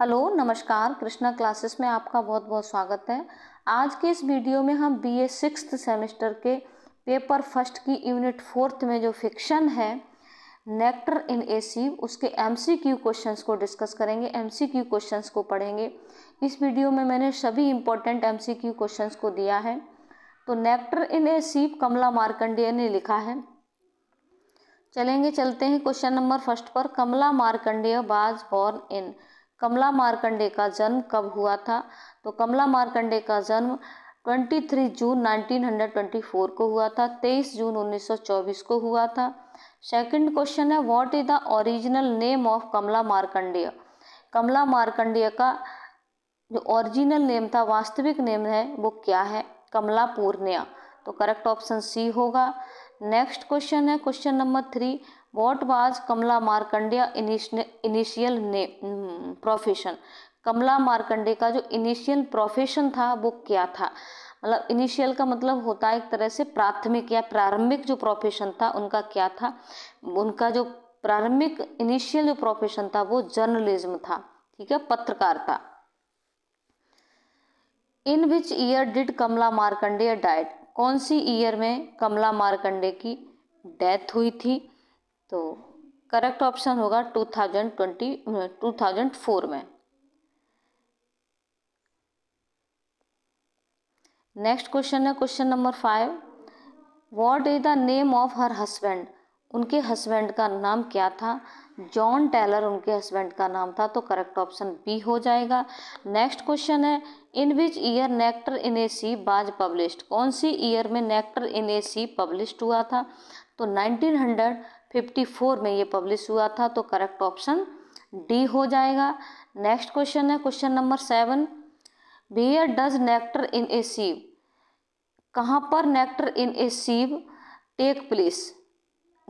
hello नमस्कार Krishna classes में आपका बहुत बहुत स्वागत है आज के इस वीडियो में हम बी ए सिक्स सेमेस्टर के पेपर फर्स्ट की यूनिट फोर्थ में जो फिक्शन है नेक्टर इन ए सी उसके एम सी क्यू क्वेश्चन को डिस्कस करेंगे एम सी क्यू क्वेश्चन को पढ़ेंगे इस वीडियो में मैंने सभी important M C Q question को दिया है तो नेक्टर इन ए सी कमला मार्कंडेय ने लिखा है चलेंगे चलते हैं क्वेश्चन नंबर फर्स्ट पर कमला मार्कंडेय बाज बॉर्न इन कमला मार्कंडे का जन्म कब हुआ था तो कमला मार्कंडे का जन्म 23 जून 1924 को हुआ था 23 जून 1924 को हुआ था सेकंड क्वेश्चन है what is the original name of Kamala Markandaya Kamala Markandaya का जो ओरिजिनल नेम था वास्तविक नेम है वो क्या है कमला पूर्णिया तो करेक्ट ऑप्शन सी होगा नेक्स्ट क्वेश्चन है question number three what was Kamala Markandaya initial ने प्रोफेशन कमला मार्कंडे का जो इनिशियल प्रोफेशन था वो क्या था मतलब इनिशियल का मतलब होता है एक तरह से प्राथमिक या प्रारंभिक जो प्रोफेशन था उनका क्या था उनका जो प्रारंभिक इनिशियल जो प्रोफेशन था वो जर्नलिज्म था ठीक है पत्रकार था in which year did Kamala Markandaya died कौन सी ईयर में कमला मार्कंडे की डेथ हुई थी तो करेक्ट ऑप्शन होगा 2020 2004 में नेक्स्ट क्वेश्चन है question number five what is the name of her husband उनके हस्बैंड का नाम क्या था जॉन टेलर उनके हस्बैंड का नाम था तो करेक्ट ऑप्शन बी हो जाएगा नेक्स्ट क्वेश्चन है इन which year nectar in a C was published कौन सी ईयर में nectar in a sieve publish हुआ था तो हंड्रेड 54 में ये पब्लिश हुआ था तो करेक्ट ऑप्शन डी हो जाएगा नेक्स्ट क्वेश्चन है question number seven where does nectar in a sieve कहाँ पर nectar in a sieve take place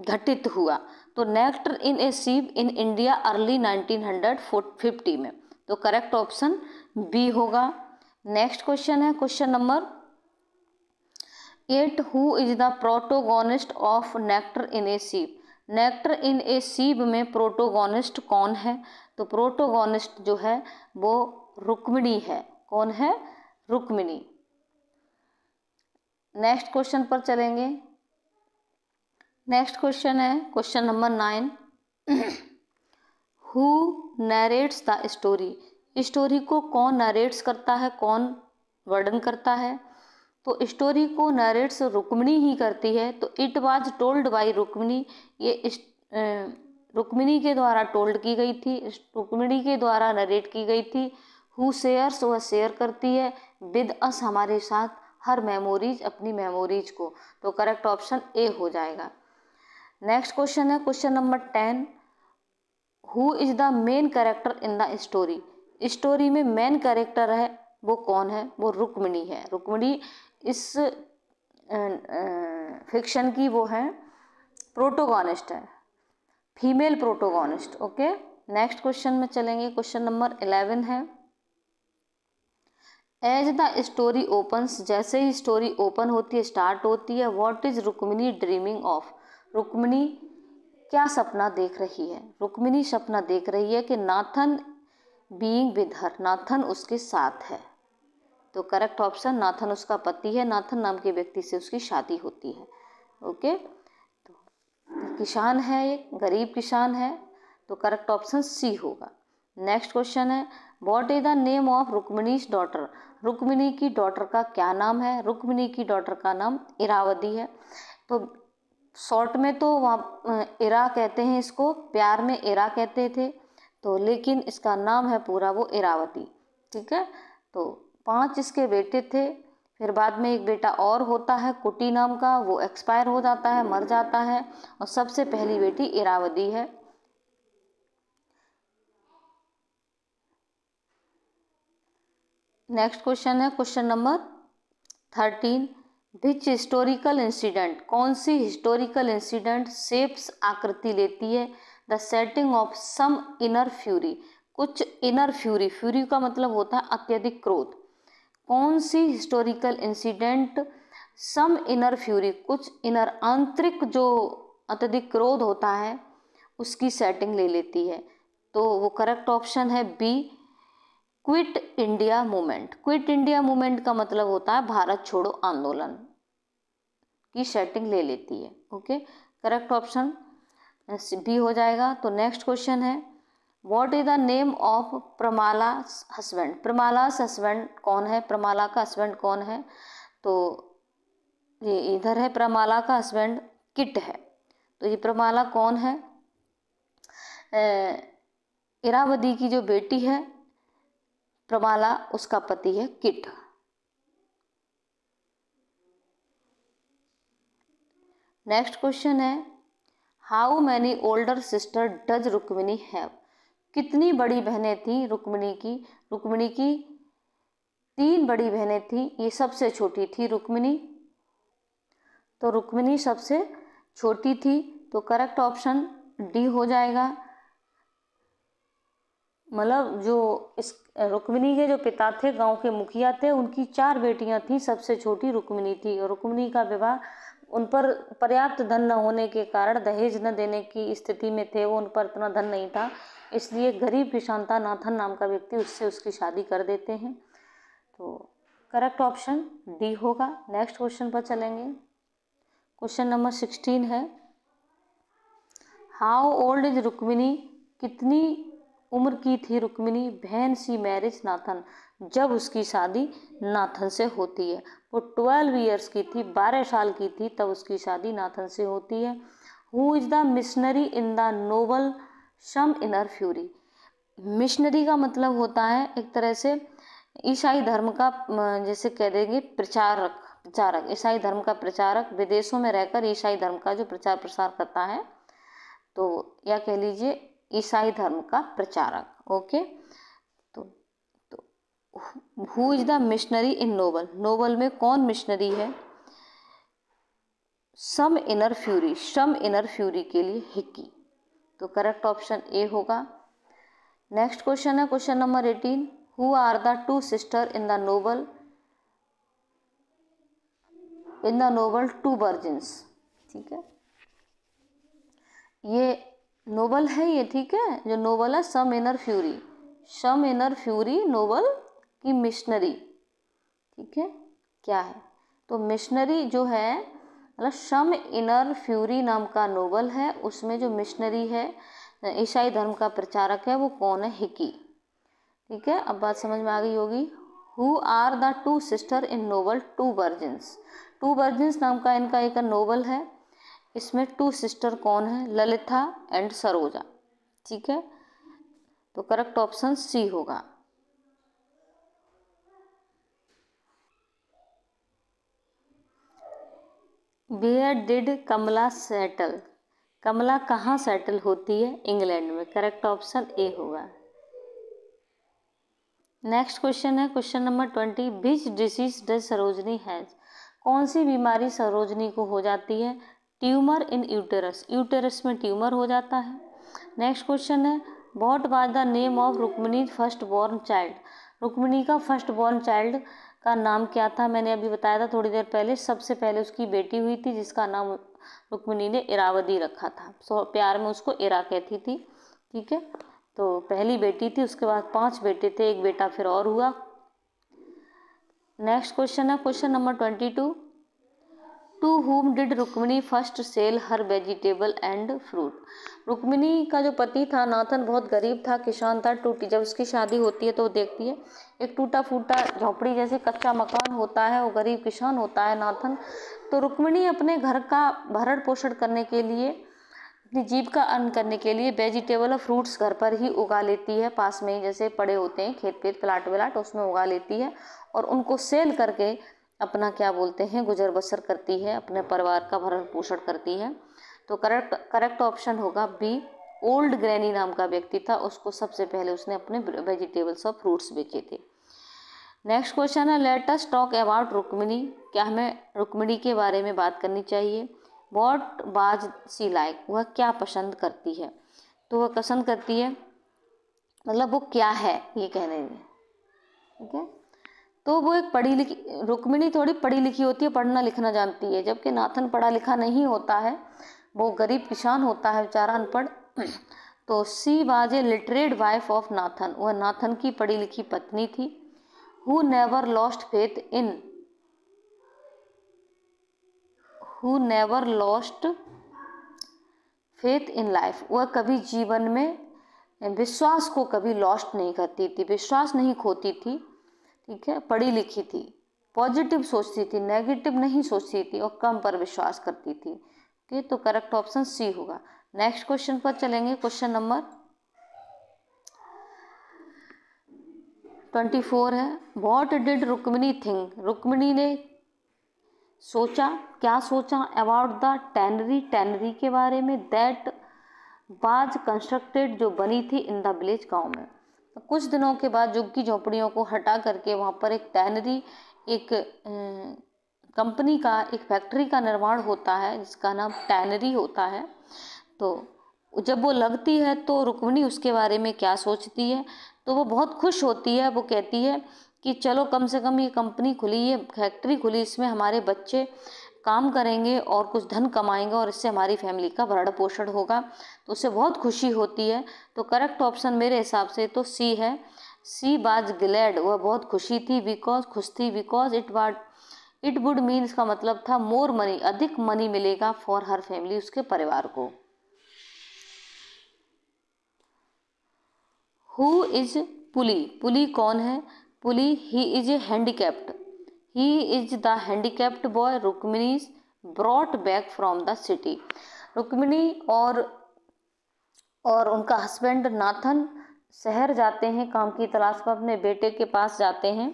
घटित हुआ तो nectar in a sieve in India early 1950 में तो करेक्ट ऑप्शन बी होगा नेक्स्ट क्वेश्चन है question number eight who is the protagonist of nectar in a sieve nectar in a sieve में protagonist कौन है तो प्रोटोगोनिस्ट जो है वो रुक्मिणी है कौन है रुक्मिणी नेक्स्ट क्वेश्चन पर चलेंगे नेक्स्ट क्वेश्चन है question number nine who narrates the story story को कौन नरेट्स करता है कौन वर्णन करता है तो स्टोरी को नरेट्स रुक्मिणी ही करती है तो it was told by Rukmini ये रुक्मिणी के द्वारा टोल्ड की गई थी रुक्मिणी के द्वारा नरेट की गई थी हु शेयर्स वह शेयर करती है विद अस हमारे साथ हर मेमोरीज अपनी मेमोरीज को तो करेक्ट ऑप्शन ए हो जाएगा नेक्स्ट क्वेश्चन है question number ten who is the main character in the story story में मेन कैरेक्टर है वो कौन है वो रुक्मिणी है रुक्मिणी इस फिक्शन की वो है प्रोटोगोनिस्ट है female protagonist okay next question में चलेंगे क्वेश्चन नंबर इलेवन है एज द स्टोरी ओपन्स जैसे ही स्टोरी ओपन होती है स्टार्ट होती है what is Rukmini dreaming of Rukmini क्या सपना देख रही है रुक्मिनी सपना देख रही है कि Nathan being with her Nathan उसके साथ है तो करेक्ट ऑप्शन नाथन उसका पति है नाथन नाम के व्यक्ति से उसकी शादी होती है ओके तो किसान है ये गरीब किसान है तो करेक्ट ऑप्शन सी होगा नेक्स्ट क्वेश्चन है what is the name of Rukmini daughter Rukmini की डॉटर का क्या नाम है रुक्मिणी की डॉटर का नाम इरावती है तो शॉर्ट में तो वहाँ इरा कहते हैं इसको प्यार में इरा कहते थे तो लेकिन इसका नाम है पूरा वो इरावती ठीक है तो पांच इसके बेटे थे फिर बाद में एक बेटा और होता है कुटी नाम का वो एक्सपायर हो जाता है मर जाता है और सबसे पहली बेटी इरावदी है नेक्स्ट क्वेश्चन है question number thirteen which historical incident कौन सी हिस्टोरिकल इंसिडेंट सेप्स आकृति लेती है the setting of some inner fury कुछ इनर फ्यूरी फ्यूरी का मतलब होता है अत्यधिक क्रोध कौन सी historical incident some inner fury कुछ इनर आंतरिक जो अत्यधिक क्रोध होता है उसकी सेटिंग ले लेती है तो वो करेक्ट ऑप्शन है B quit India movement quit India movement का मतलब होता है भारत छोड़ो आंदोलन की सेटिंग ले लेती है ओके करेक्ट ऑप्शन बी हो जाएगा तो नेक्स्ट क्वेश्चन है what is the name of Premala husband Premala husband कौन है प्रमाला का हस्बैंड कौन है तो ये इधर है प्रमाला का हस्बैंड किट है तो ये प्रमाला कौन है इरावदी की जो बेटी है प्रमाला उसका पति है किट नेक्स्ट क्वेश्चन है how many older sister does Rukmini have कितनी बड़ी बहनें थीं रुक्मिणी की रुक्मिणी की तीन बड़ी बहनें थीं ये सबसे छोटी थी रुक्मिणी तो रुक्मिणी सबसे छोटी थी तो करेक्ट ऑप्शन डी हो जाएगा मतलब जो इस रुक्मिणी के जो पिता थे गांव के मुखिया थे उनकी चार बेटियां थीं सबसे छोटी रुक्मिणी थी और रुक्मिणी का विवाह उन पर पर्याप्त धन न होने के कारण दहेज न देने की स्थिति में थे वो उन पर इतना धन नहीं था इसलिए गरीब विशांता नाथन नाम का व्यक्ति उससे उसकी शादी कर देते हैं तो करेक्ट ऑप्शन डी होगा नेक्स्ट क्वेश्चन पर चलेंगे क्वेश्चन नंबर सिक्सटीन है हाउ ओल्ड इज रुक्मिनी कितनी उम्र की थी रुक्मिनी बहन सी मैरिज नाथन जब उसकी शादी नाथन से होती है वो ट्वेल्व ईयर्स की थी बारह साल की थी तब उसकी शादी नाथन से होती है who is the missionary in the novel some inner fury missionary का मतलब होता है एक तरह से ईसाई धर्म का जैसे कह देंगे प्रचारक प्रचारक ईसाई धर्म का प्रचारक विदेशों में रहकर ईसाई धर्म का जो प्रचार प्रसार करता है तो या कह लीजिए ईसाई धर्म का प्रचारक ओके तो तो who is the missionary in novel novel में कौन मिशनरी है some inner fury some inner fury के लिए हिक्की तो करेक्ट ऑप्शन ए होगा नेक्स्ट क्वेश्चन है question number eighteen who are the two sister in the novel in the novel two virgins ठीक है ये नोबल है ये ठीक है जो नोबल है some inner fury some inner fury novel की मिशनरी ठीक है क्या है तो मिशनरी जो है मतलब शम इनर फ्यूरी नाम का नोवेल है उसमें जो मिशनरी है ईसाई धर्म का प्रचारक है वो कौन है हिकी ठीक है अब बात समझ में आ गई होगी who are the two sister in novel two virgins two virgins नाम का इनका एक नोवल है इसमें टू सिस्टर कौन है ललिता एंड सरोजा ठीक है तो करेक्ट ऑप्शन सी होगा where did Kamala settle Kamala कहाँ सेटल होती है इंग्लैंड में करेक्ट ऑप्शन ए होगा नेक्स्ट क्वेश्चन है question number twenty which disease does Sarojini has कौन सी बीमारी सरोजनी को हो जाती है ट्यूमर इन यूटेरस यूटेरस में ट्यूमर हो जाता है नेक्स्ट क्वेश्चन है what was the name of Rukmini first born child Rukmini का फर्स्ट बॉर्न चाइल्ड का नाम क्या था मैंने अभी बताया था थोड़ी देर पहले सबसे पहले उसकी बेटी हुई थी जिसका नाम रुक्मिणी ने इरावदी रखा था सो प्यार में उसको इरा कहती थी ठीक है तो पहली बेटी थी उसके बाद पांच बेटे थे एक बेटा फिर और हुआ नेक्स्ट क्वेश्चन है question number twenty two to whom did Rukmini first sell her vegetable and fruit Rukmini का जो पति था नाथन बहुत गरीब था किसान था टूटी जब उसकी शादी होती है तो वो देखती है एक टूटा फूटा झोपड़ी जैसे कच्चा मकान होता है वो गरीब किसान होता है नाथन तो रुक्मिणी अपने घर का भरण पोषण करने के लिए अपनी जीव का अर्न करने के लिए वेजिटेबल और फ्रूट्स घर पर ही उगा लेती है पास में ही जैसे पड़े होते हैं खेत पेत प्लाट व्लाट उसमें उगा लेती है और उनको सेल करके अपना क्या बोलते हैं गुजर बसर करती है अपने परिवार का भरण पोषण करती है तो करेक्ट करेक्ट ऑप्शन होगा बी ओल्ड ग्रैनी नाम का व्यक्ति था उसको सबसे पहले उसने अपने वेजिटेबल्स और फ्रूट्स बेचे थे नेक्स्ट क्वेश्चन है लेटेस्ट टॉक अबाउट रुक्मिणी क्या हमें रुक्मिणी के बारे में बात करनी चाहिए वॉट बाज सी लाइक वह क्या पसंद करती है तो वह पसंद करती है मतलब वो क्या है ये कहने में ठीक है तो वो एक पढ़ी लिखी रुक्मिणी थोड़ी पढ़ी लिखी होती है पढ़ना लिखना जानती है जबकि नाथन पढ़ा लिखा नहीं होता है वो गरीब किसान होता है बेचारा अनपढ़ तो she was a literate wife of Nathan वह नाथन की पढ़ी लिखी पत्नी थी who never lost faith in who never lost faith in life वह कभी जीवन में विश्वास को कभी लॉस्ट नहीं करती थी विश्वास नहीं खोती थी ठीक है पढ़ी लिखी थी पॉजिटिव सोचती थी नेगेटिव नहीं सोचती थी और कम पर विश्वास करती थी ओके तो करेक्ट ऑप्शन सी होगा नेक्स्ट क्वेश्चन पर चलेंगे क्वेश्चन नंबर ट्वेंटी फोर है what did Rukmini think Rukmini ने सोचा क्या सोचा अबाउट द टैनरी टैनरी के बारे में दैट बाज कंस्ट्रक्टेड जो बनी थी इन द विलेज गांव में कुछ दिनों के बाद झुग्गी झोपड़ियों को हटा करके वहाँ पर एक टैनरी एक कंपनी का एक फैक्ट्री का निर्माण होता है जिसका नाम टैनरी होता है तो जब वो लगती है तो रुक्मिणी उसके बारे में क्या सोचती है तो वो बहुत खुश होती है वो कहती है कि चलो कम से कम ये कंपनी खुली ये फैक्ट्री खुली इसमें हमारे बच्चे काम करेंगे और कुछ धन कमाएंगे और इससे हमारी फैमिली का भरण पोषण होगा तो उससे बहुत खुशी होती है तो करेक्ट ऑप्शन मेरे हिसाब से तो सी है सी बाज ग्लैड वह बहुत खुशी थी बिकॉज खुश थी because it what it would mean का मतलब था मोर मनी अधिक मनी मिलेगा फॉर हर फैमिली उसके परिवार को हु इज पुली पुली कौन है Puli he is a handicapped he is the handicapped boy Rukmini brought back from the city Rukmini और और उनका हस्बैंड नाथन शहर जाते हैं काम की तलाश में अपने बेटे के पास जाते हैं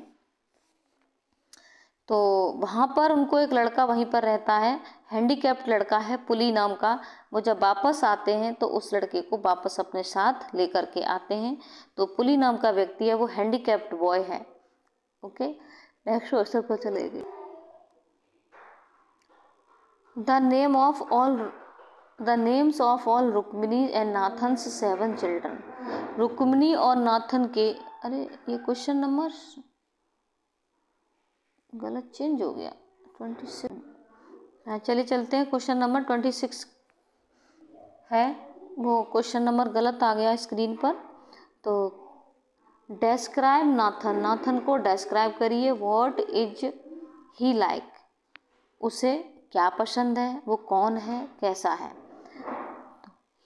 तो वहाँ पर उनको एक लड़का वहीं पर रहता है हैंडीकैप्ड लड़का है पुली नाम का वो जब वापस आते हैं तो उस लड़के को वापस अपने साथ लेकर के आते हैं तो पुली नाम का व्यक्ति है वो हैंडीकैप्ड बॉय है ओके नेक्स्ट क्वेश्चन पर चले गए the name of all the names of all Rukmini and Nathan seven children Rukmini और नाथन के अरे ये क्वेश्चन नंबर गलत चेंज हो गया ट्वेंटी सिक्स हाँ, चलिए चलते हैं क्वेश्चन नंबर ट्वेंटी सिक्स है वो क्वेश्चन नंबर गलत आ गया स्क्रीन पर तो डेस्क्राइब नाथन नाथन को डेस्क्राइब करिए वॉट इज ही लाइक उसे क्या पसंद है वो कौन है कैसा है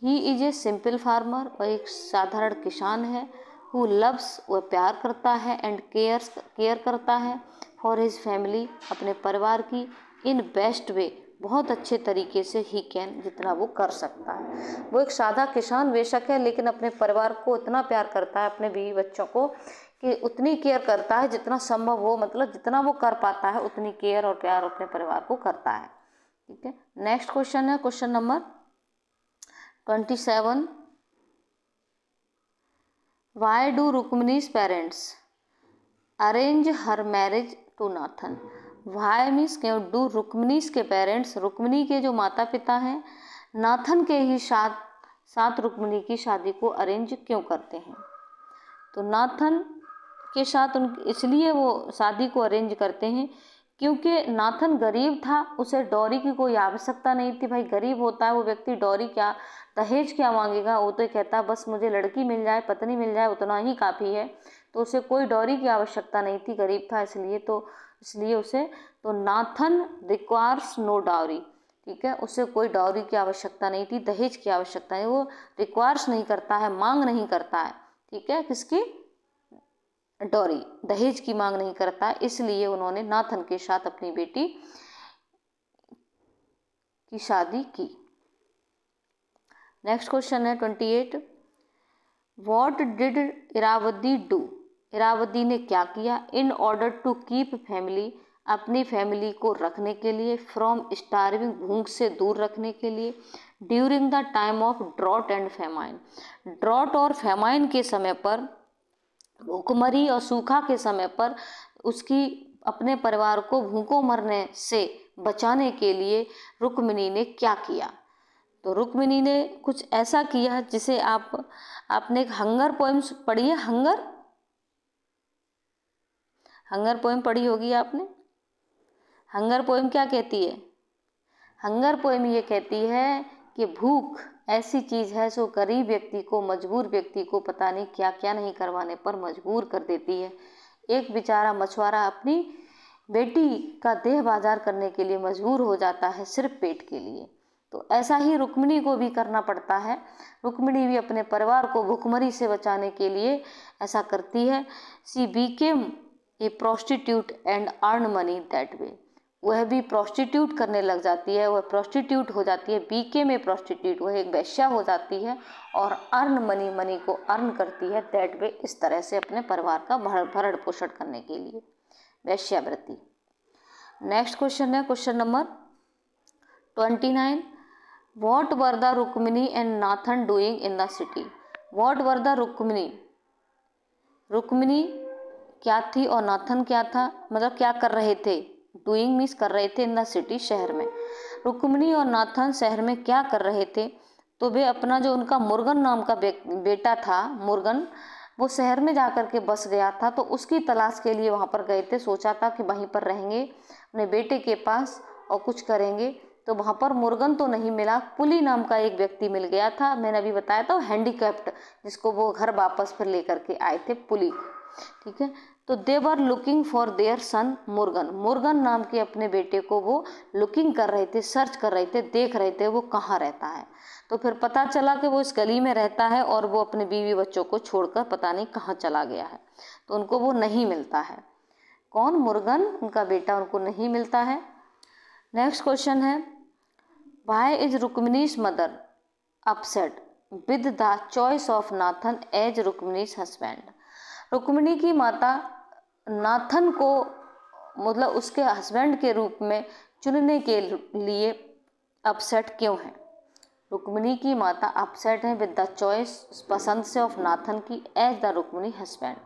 he is a simple farmer वह एक साधारण किसान है हु लव्स वह प्यार करता है एंड केयर्स केयर करता है फॉर हिज फैमिली अपने परिवार की इन बेस्ट वे बहुत अच्छे तरीके से ही कैन जितना वो कर सकता है वो एक सादा किसान बेशक है लेकिन अपने परिवार को इतना प्यार करता है अपने बीवी बच्चों को कि उतनी केयर करता है जितना संभव हो मतलब जितना वो कर पाता है उतनी केयर और प्यार अपने परिवार को करता है ठीक है नेक्स्ट क्वेश्चन है question number twenty seven why do Rukmini's parents arrange her marriage to Nathan why means के डू रुक्मनीस के पेरेंट्स रुक्मिनी के जो माता पिता हैं नाथन के ही साथ साथ रुक्मिनी की शादी को अरेंज क्यों करते हैं तो नाथन के साथ उन इसलिए वो शादी को अरेंज करते हैं क्योंकि नाथन गरीब था उसे डोरी की कोई आवश्यकता नहीं थी भाई गरीब होता है वो व्यक्ति डोरी क्या दहेज क्या मांगेगा वो तो कहता बस मुझे लड़की मिल जाए पत्नी मिल जाए उतना ही काफ़ी है तो उसे कोई डोरी की आवश्यकता नहीं थी गरीब था इसलिए तो इसलिए उसे तो नाथन रिक्वायर्स नो डावरी ठीक है उसे कोई डावरी की आवश्यकता नहीं थी दहेज की आवश्यकता है वो रिक्वायर्स नहीं करता है मांग नहीं करता है ठीक है किसकी डोरी दहेज की मांग नहीं करता इसलिए उन्होंने नाथन के साथ अपनी बेटी की शादी की नेक्स्ट क्वेश्चन है twenty eight what did Irawaddy do Irawaddy ने क्या किया in order to keep family अपनी फैमिली को रखने के लिए फ्रॉम स्टारविंग भूख से दूर रखने के लिए during the time of drought and famine drought और फेमाइन के समय पर भूखमरी और सूखा के समय पर उसकी अपने परिवार को भूखों मरने से बचाने के लिए रुक्मिणी ने क्या किया तो रुक्मिणी ने कुछ ऐसा किया जिसे आप आपने हंगर पोइम्स पढ़ी है हंगर हंगर पोइम पढ़ी होगी आपने हंगर पोइम क्या कहती है हंगर पोइम ये कहती है कि भूख ऐसी चीज़ है जो गरीब व्यक्ति को मजबूर व्यक्ति को पता नहीं क्या क्या नहीं करवाने पर मजबूर कर देती है एक बेचारा मछुआरा अपनी बेटी का देह बाजार करने के लिए मजबूर हो जाता है सिर्फ पेट के लिए तो ऐसा ही रुक्मिणी को भी करना पड़ता है रुक्मिणी भी अपने परिवार को भुखमरी से बचाने के लिए ऐसा करती है she became a prostitute and earn money that way वह भी प्रोस्टिट्यूट करने लग जाती है वह प्रोस्टिट्यूट हो जाती है बीके में प्रोस्टिट्यूट वह एक वैश्या हो जाती है और अर्न मनी मनी को अर्न करती है दैट वे इस तरह से अपने परिवार का भरण पोषण करने के लिए वैश्यावृत्ति नेक्स्ट क्वेश्चन है question number twenty nine what were the Rukmini and Nathan doing in the city what were the Rukmini Rukmini क्या थी और नाथन क्या था मतलब क्या कर रहे थे डूइंग मीन्स कर रहे थे इन द सिटी शहर में रुक्मणी और नाथन शहर में क्या कर रहे थे तो वे अपना जो उनका मुर्गन नाम का बे, बेटा था मुर्गन वो शहर में जा कर के बस गया था तो उसकी तलाश के लिए वहाँ पर गए थे सोचा था कि वहीं पर रहेंगे अपने बेटे के पास और कुछ करेंगे तो वहाँ पर मुर्गन तो नहीं मिला पुली नाम का एक व्यक्ति मिल गया था मैंने अभी बताया था हैंडीकैप्ट जिसको वो घर वापस फिर लेकर के आए थे पुली ठीक है तो they were looking for their son Murugan Murugan नाम के अपने बेटे को वो लुकिंग कर रहे थे सर्च कर रहे थे देख रहे थे वो कहाँ रहता है तो फिर पता चला कि वो इस गली में रहता है और वो अपने बीवी बच्चों को छोड़कर पता नहीं कहाँ चला गया है तो उनको वो नहीं मिलता है कौन मुर्गन उनका बेटा उनको नहीं मिलता है नेक्स्ट क्वेश्चन है why is Rukmini's mother upset with the choice of Nathan as Rukmini's husband Rukmini की माता नाथन को मतलब उसके हस्बैंड के रूप में चुनने के लिए अपसेट क्यों है रुक्मिणी की माता अपसेट है विद द चॉइस पसंद से ऑफ नाथन की एज द रुक्मिणी हस्बैंड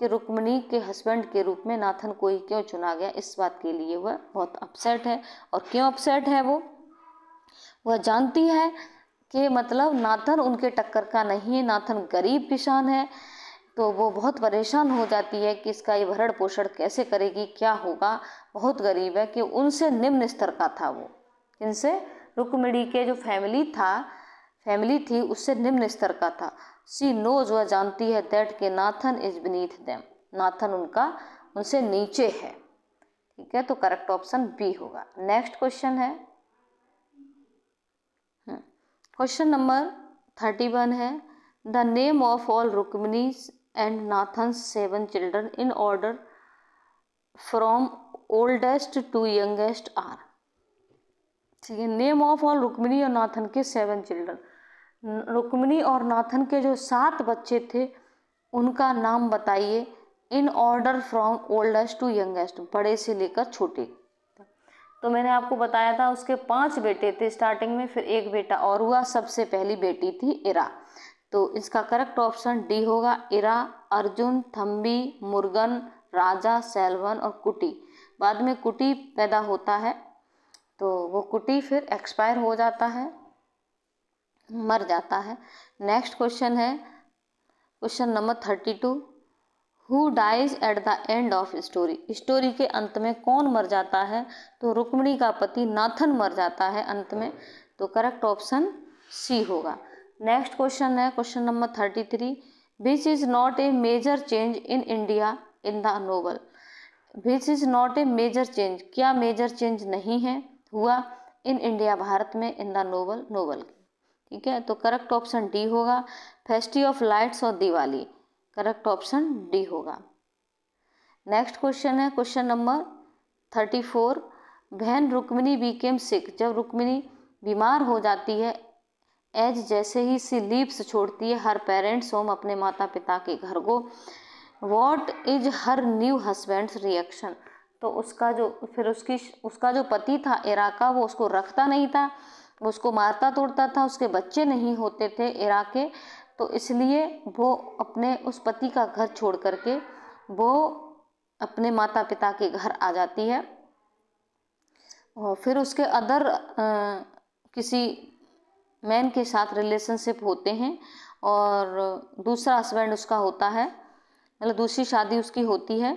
कि रुक्मिणी के हस्बैंड के रूप में नाथन को ही क्यों चुना गया इस बात के लिए वह बहुत अपसेट है और क्यों अपसेट है वो वह जानती है कि मतलब नाथन उनके टक्कर का नहीं है नाथन गरीब किसान है तो वो बहुत परेशान हो जाती है कि इसका ये भरण पोषण कैसे करेगी क्या होगा बहुत गरीब है कि उनसे निम्न स्तर का था वो इनसे रुकमिड़ी के जो फैमिली था फैमिली थी उससे निम्न स्तर का था सी नोज वह जानती है दैट के Nathan is beneath them Nathan उनका उनसे नीचे है ठीक है तो करेक्ट ऑप्शन बी होगा नेक्स्ट क्वेश्चन है क्वेश्चन नंबर थर्टी वन है the name of all Rukmini's and Nathan seven children in order from oldest to youngest are ठीक है नेम ऑफ ऑल रुक्मिणी और नाथन के सेवन चिल्ड्रन रुक्मिणी और नाथन के जो सात बच्चे थे उनका नाम बताइए in order from oldest to youngest बड़े से लेकर छोटे तो मैंने आपको बताया था उसके पांच बेटे थे स्टार्टिंग में फिर एक बेटा और हुआ सबसे पहली बेटी थी इरा तो इसका करेक्ट ऑप्शन डी होगा इरा अर्जुन थम्बी मुर्गन राजा सेलवन और कुटी बाद में कुटी पैदा होता है तो वो कुटी फिर एक्सपायर हो जाता है मर जाता है नेक्स्ट क्वेश्चन है question number thirty two who dies at the end of story story के अंत में कौन मर जाता है तो रुक्मणी का पति नाथन मर जाता है अंत में तो करेक्ट ऑप्शन सी होगा नेक्स्ट क्वेश्चन है question number thirty three which is not a major change in India in the novel which is not a major change क्या मेजर चेंज नहीं है हुआ इन इंडिया भारत में इन द नोवल नोवल ठीक है तो करेक्ट ऑप्शन डी होगा festive of lights और दिवाली करेक्ट ऑप्शन डी होगा नेक्स्ट क्वेश्चन है क्वेश्चन नंबर थर्टी फोर बहन रुक्मिनी केम सिख जब रुक्मिनी बीमार हो जाती है एज जैसे ही सी लीप्स छोड़ती है हर पेरेंट्स होम अपने माता पिता के घर को what is her new husband's reaction तो उसका जो फिर उसकी उसका जो पति था इराका वो उसको रखता नहीं था उसको मारता तोड़ता था उसके बच्चे नहीं होते थे इराके तो इसलिए वो अपने उस पति का घर छोड़ करके वो अपने माता पिता के घर आ जाती है और फिर उसके अदर आ, किसी मैन के साथ रिलेशनशिप होते हैं और दूसरा हस्बैंड उसका होता है मतलब दूसरी शादी उसकी होती है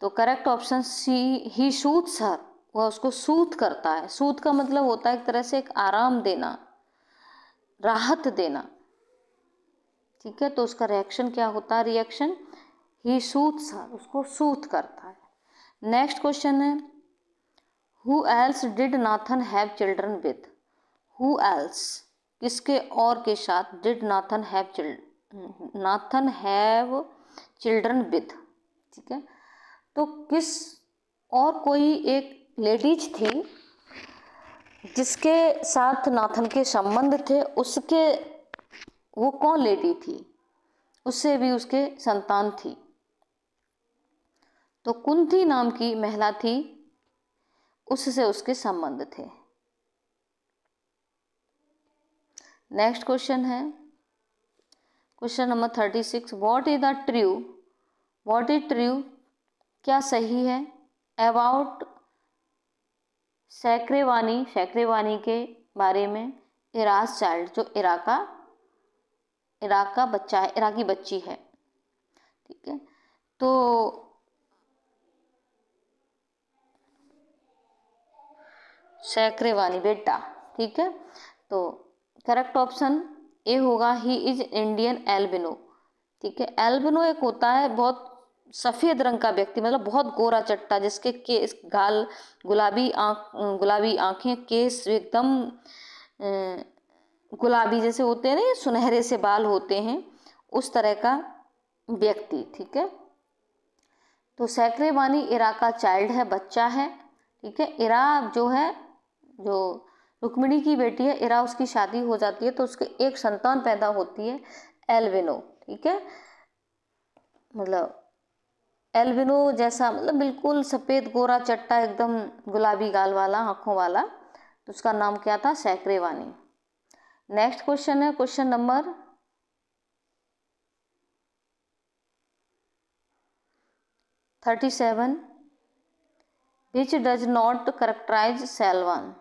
तो correct option C he soothe her वह उसको सूत करता है सूत का मतलब होता है एक तरह से एक आराम देना राहत देना ठीक है तो उसका रिएक्शन क्या होता है रिएक्शन ही सूत सर उसको सूत करता है नेक्स्ट क्वेश्चन है who else did Nathan have children with who else किसके और के साथ did Nathan have child Nathan have children with ठीक है तो किस और कोई एक लेडीज थी जिसके साथ नाथन के संबंध थे उसके वो कौन लेडी थी उससे भी उसके संतान थी तो कुंती नाम की महिला थी उससे उसके संबंध थे नेक्स्ट क्वेश्चन है question number thirty six what is the true what is true क्या सही है अबाउट सैक्रेवानी सैक्रेवानी के बारे में इराज चाइल्ड जो इराका इराक का बच्चा है इराकी बच्ची है ठीक है तो सैक्रेवानी बेटा ठीक है तो करेक्ट ऑप्शन ए होगा ही इज इंडियन एल्बिनो ठीक है एल्बिनो एक होता है बहुत सफ़ेद रंग का व्यक्ति मतलब बहुत गोरा चट्टा जिसके केस गाल गुलाबी आँख गुलाबी आँखें केस एकदम गुलाबी जैसे होते हैं ना सुनहरे से बाल होते हैं उस तरह का व्यक्ति ठीक है तो सैकड़े वानी इरा का चाइल्ड है बच्चा है ठीक है इरा जो है जो रुक्मिणी की बेटी है इरा उसकी शादी हो जाती है तो उसके एक संतान पैदा होती है एलविनो ठीक है मतलब एल्विनो जैसा मतलब बिल्कुल सफ़ेद गोरा चट्टा एकदम गुलाबी गाल वाला आँखों वाला तो उसका नाम क्या था सैक्रेवानी नेक्स्ट क्वेश्चन है question number thirty seven which does not characterize Selvam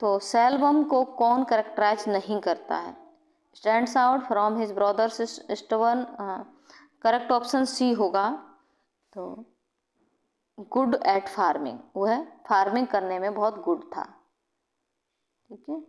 तो सेल्बम को कौन करेक्टराइज नहीं करता है stand out from his brothers स्टवन करेक्ट ऑप्शन सी होगा तो गुड एट फार्मिंग वह फार्मिंग करने में बहुत गुड था ठीक है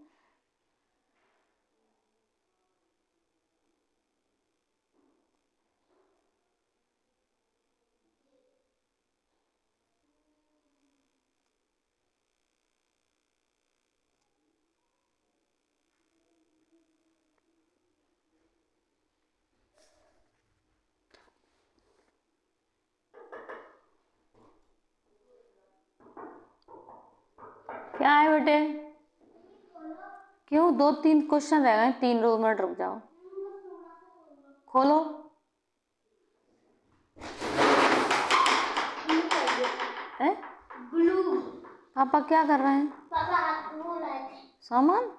मिनट है क्यों दो तीन क्वेश्चन रह गए तीन दो मिनट रुक जाओ खोलो है पापा क्या कर रहे हैं पापा सामान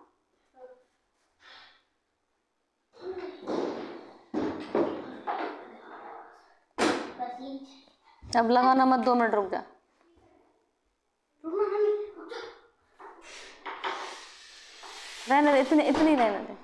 अब लगाना मत दो मिनट रुक जा रहने इतने इतनी रहने दें